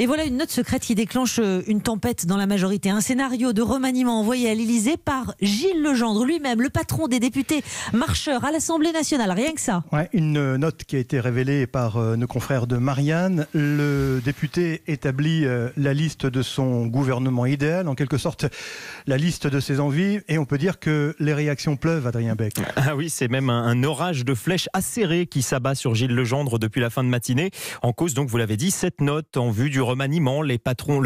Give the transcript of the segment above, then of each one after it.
Et voilà une note secrète qui déclenche euh, une tempête dans la majorité. Un scénario de remaniement envoyé à l'Élysée par Gilles Legendre lui-même, le patron des députés marcheurs à l'Assemblée nationale. Rien que ça. une euh, note qui a été révélée par euh, nos confrères de Marianne. Le député établit la liste de son gouvernement idéal, en quelque sorte la liste de ses envies. Et on peut dire que les réactions pleuvent, Adrien Beck. Ah oui, c'est même un, orage de flèches acérées qui s'abat sur Gilles Legendre depuis la fin de matinée. En cause, donc, vous l'avez dit, cette note en vue du remaniement. le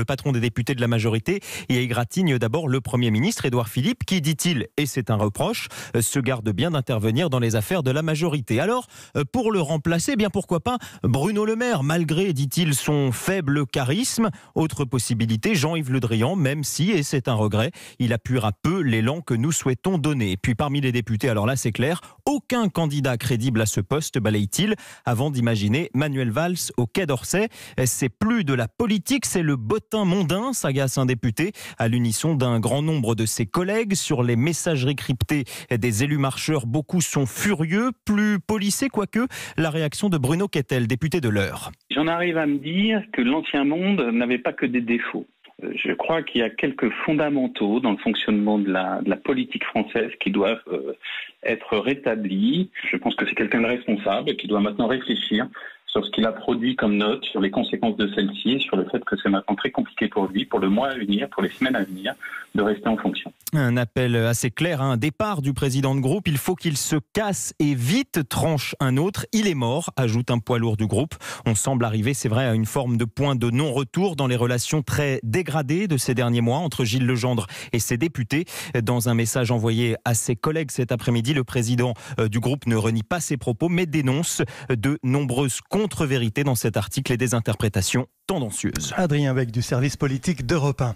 patron des députés de la majorité et égratigne d'abord le Premier ministre Édouard Philippe qui, dit-il, et c'est un reproche, euh, se garde bien d'intervenir dans les affaires de la majorité. Alors, euh, pour le remplacer, eh bien pourquoi pas Bruno Le Maire, malgré, dit-il, son faible charisme. Autre possibilité, Jean-Yves Le Drian, même si, et c'est un regret, il appuiera peu l'élan que nous souhaitons donner. Et puis parmi les députés, alors là c'est clair, aucun candidat crédible à ce poste, balaye-t-il, avant d'imaginer Manuel Valls au Quai d'Orsay. C'est plus de la politique, c'est le bottin mondain, s'agace un député, à l'unisson d'un grand nombre de ses collègues. Sur les messages récryptés des élus marcheurs, beaucoup sont furieux, plus polissés, quoique la réaction de Bruno Quettel, député de l'heure. J'en arrive à me dire que l'ancien monde n'avait pas que des défauts. Euh, je crois qu'il y a quelques fondamentaux dans le fonctionnement de la, politique française qui doivent euh, être rétablis. Je pense que c'est quelqu'un de responsable qui doit maintenant réfléchir sur ce qu'il a produit comme note, sur les conséquences de celle-ci, sur le fait que c'est maintenant très compliqué pour lui, pour le mois à venir, pour les semaines à venir, de rester en fonction. Un appel assez clair, un hein. départ du président de groupe, il faut qu'il se casse et vite, tranche un autre, il est mort, ajoute un poids lourd du groupe. On semble arriver, c'est vrai, à une forme de point de non-retour dans les relations très dégradées de ces derniers mois entre Gilles Legendre et ses députés. Dans un message envoyé à ses collègues cet après-midi, le président euh, du groupe ne renie pas ses propos, mais dénonce de nombreuses contre vérité dans cet article et des interprétations tendancieuses. Adrien Beck du service politique d'Europe 1.